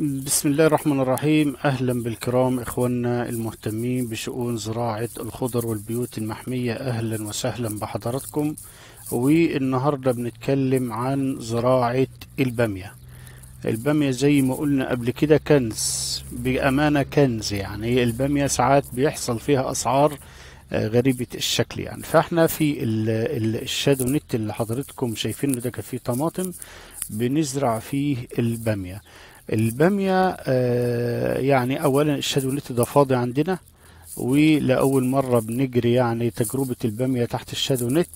بسم الله الرحمن الرحيم أهلا بالكرام إخواننا المهتمين بشؤون زراعة الخضر والبيوت المحمية أهلا وسهلا بحضراتكم والنهاردة بنتكلم عن زراعة البامية البامية زي ما قلنا قبل كده كنز بأمانة كنز يعني البامية ساعات بيحصل فيها أسعار آه، غريبة الشكل يعني فاحنا في الشادو نت اللي حضرتكم شايفينه ده كان فيه طماطم بنزرع فيه البامية البامية آه، يعني أولا الشادونيت ده فاضي عندنا ولأول مرة بنجري يعني تجربة البامية تحت نت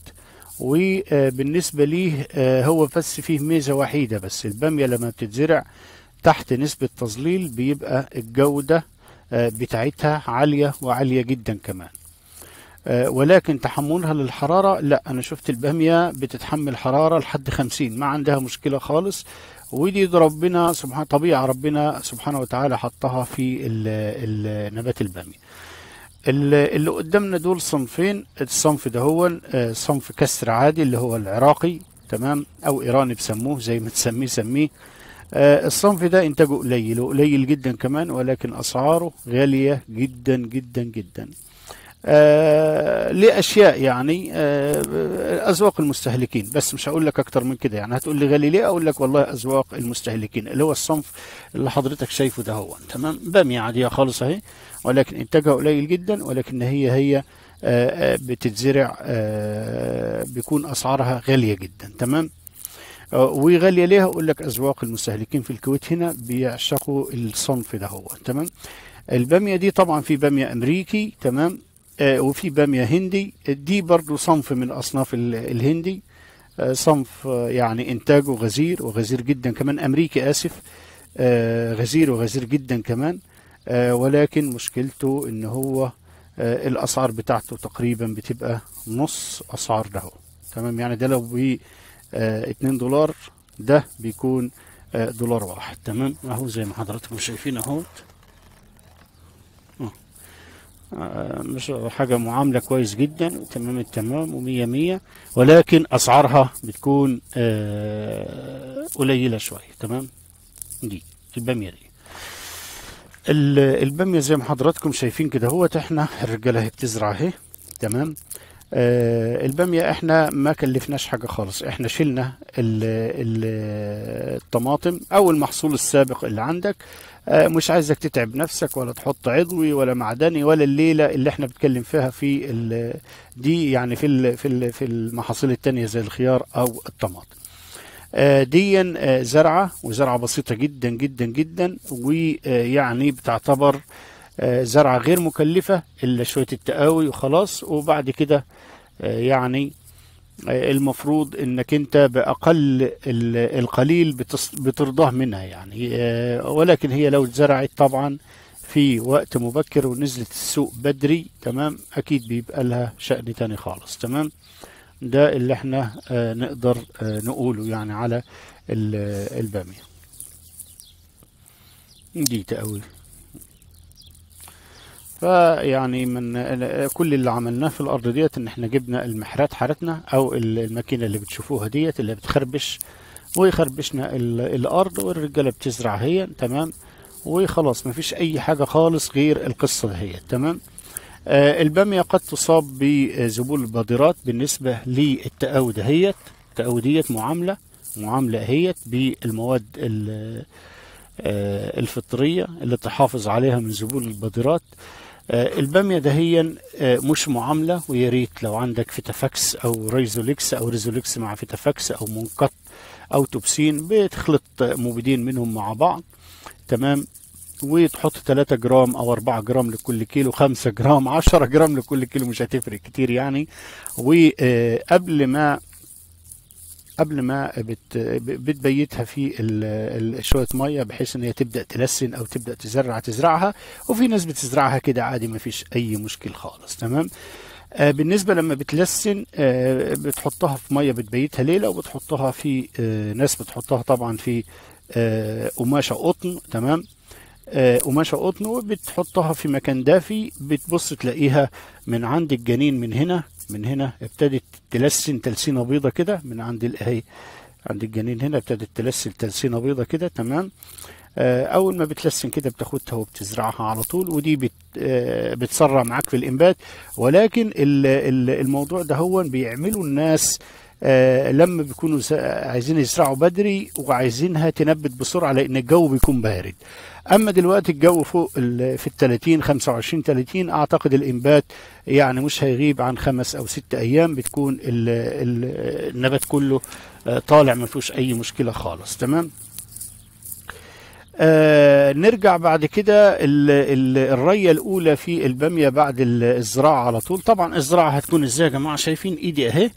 وبالنسبة ليه آه، هو بس فيه ميزة وحيدة بس البامية لما بتتزرع تحت نسبة تظليل بيبقى الجودة آه، بتاعتها عالية وعالية جدا كمان آه، ولكن تحملها للحرارة لا أنا شفت البامية بتتحمل حرارة لحد خمسين ما عندها مشكلة خالص ودي ربنا سبحانه طبيعة ربنا سبحانه وتعالى حطها في نبات البامية اللي قدامنا دول صنفين الصنف ده هو آه، صنف كسر عادي اللي هو العراقي تمام أو إيراني بسموه زي ما تسميه سميه آه، الصنف ده إنتاجه قليل وقليل جدا كمان ولكن أسعاره غالية جدا جدا جدا آه، لاشياء يعني اذواق آه، المستهلكين بس مش هقول لك اكتر من كده يعني هتقول لي غالي ليه اقول لك والله اذواق المستهلكين اللي هو الصنف اللي حضرتك شايفه ده هو تمام باميه عاديه خالص اهي ولكن انتاجها قليل جدا ولكن هي هي آه، بتتزرع بيكون اسعارها غاليه جدا تمام وغالية ليها أقول لك أذواق المستهلكين في الكويت هنا بيعشقوا الصنف ده هو تمام البامية دي طبعا في بامية أمريكي تمام آه، وفي بامية هندي دي برضو صنف من أصناف الهندي آه، صنف آه، يعني إنتاجه غزير وغزير جدا كمان أمريكي آسف غزير وغزير جدا كمان ولكن مشكلته إن هو الأسعار بتاعته تقريبا بتبقى نص أسعار ده تمام يعني ده لو ب 2 دولار ده بيكون دولار واحد تمام أهو زي ما حضراتكم شايفين أهوت آه، حاجة معاملة كويس جدا وتمام التمام ومية مية ولكن أسعارها بتكون آه، قليلة شوية تمام دي البامية دي البامية زي ما حضراتكم شايفين كده هوت احنا الرجالة هي بتزرع اهي تمام آه البامية احنا ما كلفناش حاجة خالص احنا شلنا الطماطم او المحصول السابق اللي عندك آه، مش عايزك تتعب نفسك ولا تحط عضوي ولا معدني ولا الليله اللي احنا بنتكلم فيها في دي يعني في ال في ال في المحاصيل التانية زي الخيار او الطماطم آه، دي آه، زرعه وزرعه بسيطه جدا جدا جدا ويعني بتعتبر زرعه غير مكلفه الا شويه التقاوي وخلاص وبعد كده يعني المفروض انك انت باقل القليل بترضاه منها يعني ولكن هي لو اتزرعت طبعا في وقت مبكر ونزلت السوق بدري تمام اكيد بيبقى لها شأن تاني خالص تمام ده اللي احنا آه، نقدر آه، نقوله يعني على البامية دي تقوي فيعني من كل اللي عملناه في الارض ديت ان احنا جبنا المحرات حارتنا او الماكينه اللي بتشوفوها ديت اللي بتخربش ويخربشنا الارض والرجاله بتزرع هي تمام وخلاص مفيش اي حاجه خالص غير القصه دهيت تمام آه الباميه قد تصاب بذبول البادرات بالنسبه للتقاوي دهيت التقاوي ديت معامله معامله اهيت بالمواد آه، الفطريه اللي تحافظ عليها من ذبول البادرات آه، الباميه دهيا آه، مش معامله ويا ريت لو عندك فيتافاكس او ريزوليكس او ريزوليكس مع فيتافاكس او منقط او توبسين بتخلط مبيدين منهم مع بعض تمام وتحط 3 جرام او 4 جرام لكل كيلو 5 جرام 10 جرام لكل كيلو مش هتفرق كتير يعني وقبل ما قبل ما بت بتبيتها في شويه ميه بحيث ان هي تبدا تلسن او تبدا تزرع تزرعها وفي ناس بتزرعها كده عادي ما فيش اي مشكل خالص تمام آه، بالنسبة لما بتلسن آه، بتحطها في مية بتبيتها ليلة وبتحطها في آه، ناس بتحطها طبعا في قماشة قطن تمام آه، قماشه قطن وبتحطها في مكان دافي بتبص تلاقيها من عند الجنين من هنا من هنا ابتدت تلسن تلسينه بيضه كده من عند اهي عند الجنين هنا ابتدت تلسن تلسينه بيضه كده تمام آه، اول ما بتلسن كده بتاخدها وبتزرعها على طول ودي بت آه، بتسرع معاك في الانبات ولكن الموضوع ده هو بيعمله الناس آه، لما بيكونوا عايزين يزرعوا بدري وعايزينها تنبت بسرعه لان الجو بيكون بارد اما دلوقتي الجو فوق في ال 30 25 30 اعتقد الانبات يعني مش هيغيب عن خمس او ست ايام بتكون الـ الـ النبات كله آه، طالع ما فيهوش اي مشكله خالص تمام آه نرجع بعد كده الريه الاولى في الباميه بعد الزراعه على طول طبعا الزراعه هتكون ازاي يا جماعه شايفين ايدي اهي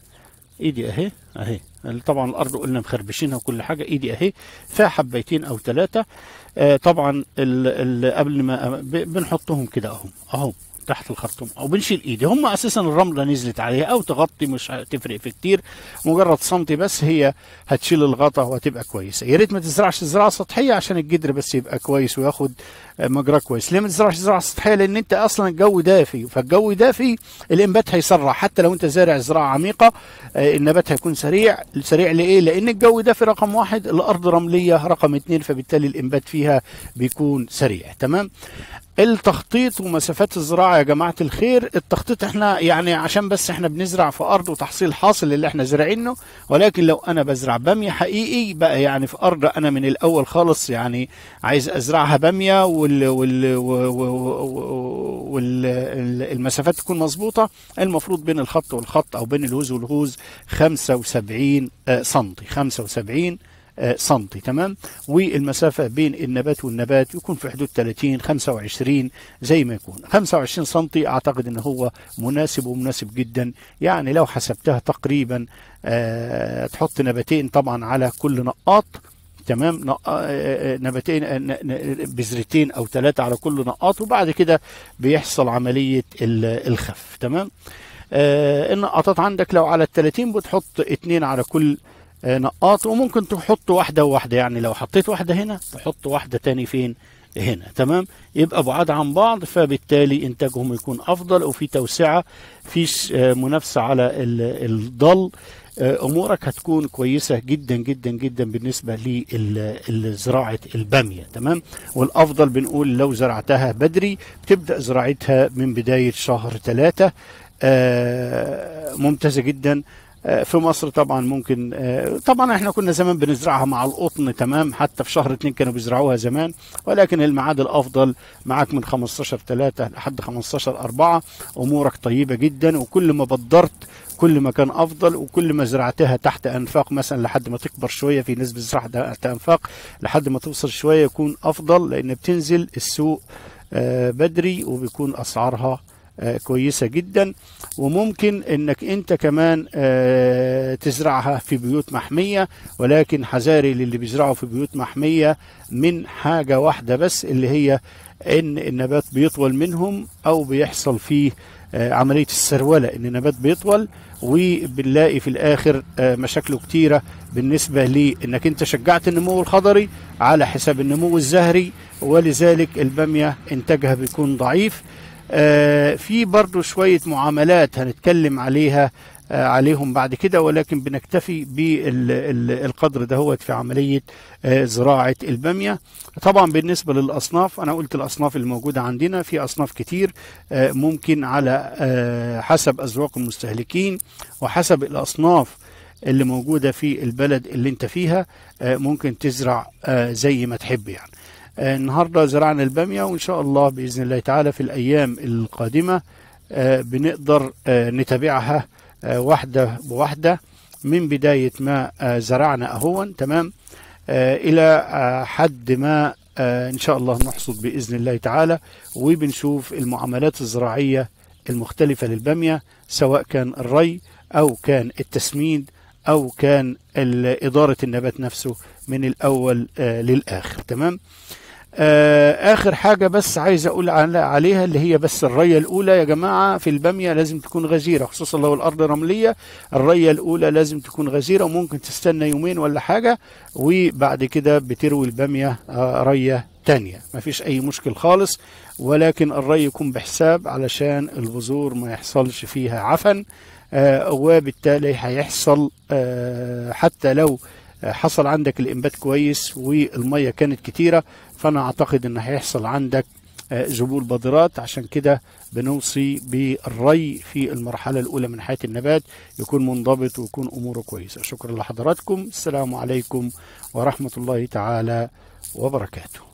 ايدي اهي اهي طبعا الارض قلنا مخربشينها وكل حاجه ايدي اهي فيها حبيتين او ثلاثه آه طبعا قبل ما بنحطهم كده اهو اهو تحت الخرطوم او بنشيل ايدي هم اساسا الرمله نزلت عليها او تغطي مش هتفرق في كتير مجرد سنتي بس هي هتشيل الغطا وهتبقى كويسه يا ريت ما تزرعش زراعه سطحيه عشان الجدر بس يبقى كويس وياخد آه، مجراه كويس ليه ما تزرعش زراعه سطحيه لان انت اصلا الجو دافي فالجو دافي الانبات هيسرع حتى لو انت زارع زراعه عميقه آه، النبات هيكون سريع سريع لايه لان الجو دافي رقم واحد الارض رمليه رقم اثنين فبالتالي الانبات فيها بيكون سريع تمام التخطيط ومسافات الزراعه يا جماعه الخير التخطيط احنا يعني عشان بس احنا بنزرع في ارض وتحصيل حاصل اللي احنا زارعينه ولكن لو انا بزرع باميه حقيقي بقى يعني في ارض انا من الاول خالص يعني عايز ازرعها باميه وال وال والمسافات تكون مظبوطه المفروض بين الخط والخط او بين الهوز والهوز 75 سم 75 آه، سم تمام والمسافه بين النبات والنبات يكون في حدود 30 25 زي ما يكون 25 سم اعتقد ان هو مناسب ومناسب جدا يعني لو حسبتها تقريبا أه تحط نباتين طبعا على كل نقاط تمام آه، آه، نباتين بذرتين او ثلاثه على كل نقاط وبعد كده بيحصل عمليه الخف تمام النقاطات عندك لو على ال 30 بتحط اثنين على كل آه، نقاط وممكن تحط واحده وواحده يعني لو حطيت واحده هنا تحط واحده تاني فين هنا تمام يبقى بعاد عن بعض فبالتالي انتاجهم يكون افضل وفي توسعه فيش آه، منافسه على الضل آه، امورك هتكون كويسه جدا جدا جدا بالنسبه لزراعه الباميه تمام والافضل بنقول لو زرعتها بدري تبدا زراعتها من بدايه شهر ثلاثة ممتازه جدا في مصر طبعا ممكن آه، طبعا احنا كنا زمان بنزرعها مع القطن تمام حتى في شهر اتنين كانوا بيزرعوها زمان ولكن الميعاد الافضل معاك من 15 3 لحد 15 4 امورك طيبه جدا وكل ما بدرت كل ما كان افضل وكل ما زرعتها تحت انفاق مثلا لحد ما تكبر شويه في ناس بتزرعها تحت انفاق لحد ما توصل شويه يكون افضل لان بتنزل السوق آه، بدري وبيكون اسعارها آه، كويسة جدا وممكن انك انت كمان آه، تزرعها في بيوت محمية ولكن حذاري للي بيزرعوا في بيوت محمية من حاجة واحدة بس اللي هي ان النبات بيطول منهم او بيحصل فيه آه، عملية السرولة ان النبات بيطول وبنلاقي في الاخر مشاكله كتيرة بالنسبة لانك انت شجعت النمو الخضري على حساب النمو الزهري ولذلك البامية انتاجها بيكون ضعيف آه، في برضو شوية معاملات هنتكلم عليها آه، عليهم بعد كده ولكن بنكتفي بالقدر دهوت في عملية آه، زراعة البامية طبعا بالنسبة للأصناف أنا قلت الأصناف الموجودة عندنا في أصناف كتير ممكن على حسب أذواق المستهلكين وحسب الأصناف اللي موجودة في البلد اللي انت فيها ممكن تزرع زي ما تحب يعني آه، النهارده زرعنا الباميه وان شاء الله باذن الله تعالى في الايام القادمه آه، بنقدر آه، نتابعها واحده بواحده من بدايه ما زرعنا اهون تمام الى حد ما ان شاء الله نحصد باذن الله تعالى وبنشوف المعاملات الزراعيه المختلفه للباميه سواء كان الري او كان التسميد او كان اداره النبات نفسه من الاول للاخر تمام آه، اخر حاجه بس عايز اقول عليها اللي هي بس الريه الاولى يا جماعه في الباميه لازم تكون غزيره خصوصا لو الارض رمليه الريه الاولى لازم تكون غزيره وممكن تستنى يومين ولا حاجه وبعد كده بتروي الباميه آه، ريه تانية مفيش أي مشكل خالص ولكن الري يكون بحساب علشان البذور ما يحصلش فيها عفن آه وبالتالي هيحصل آه حتى لو آه، حصل عندك الانبات كويس والميه كانت كتيره فانا اعتقد ان هيحصل عندك آه، ذبول بادرات عشان كده بنوصي بالري في المرحله الاولى من حياه النبات يكون منضبط ويكون اموره كويسه شكرا لحضراتكم السلام عليكم ورحمه الله تعالى وبركاته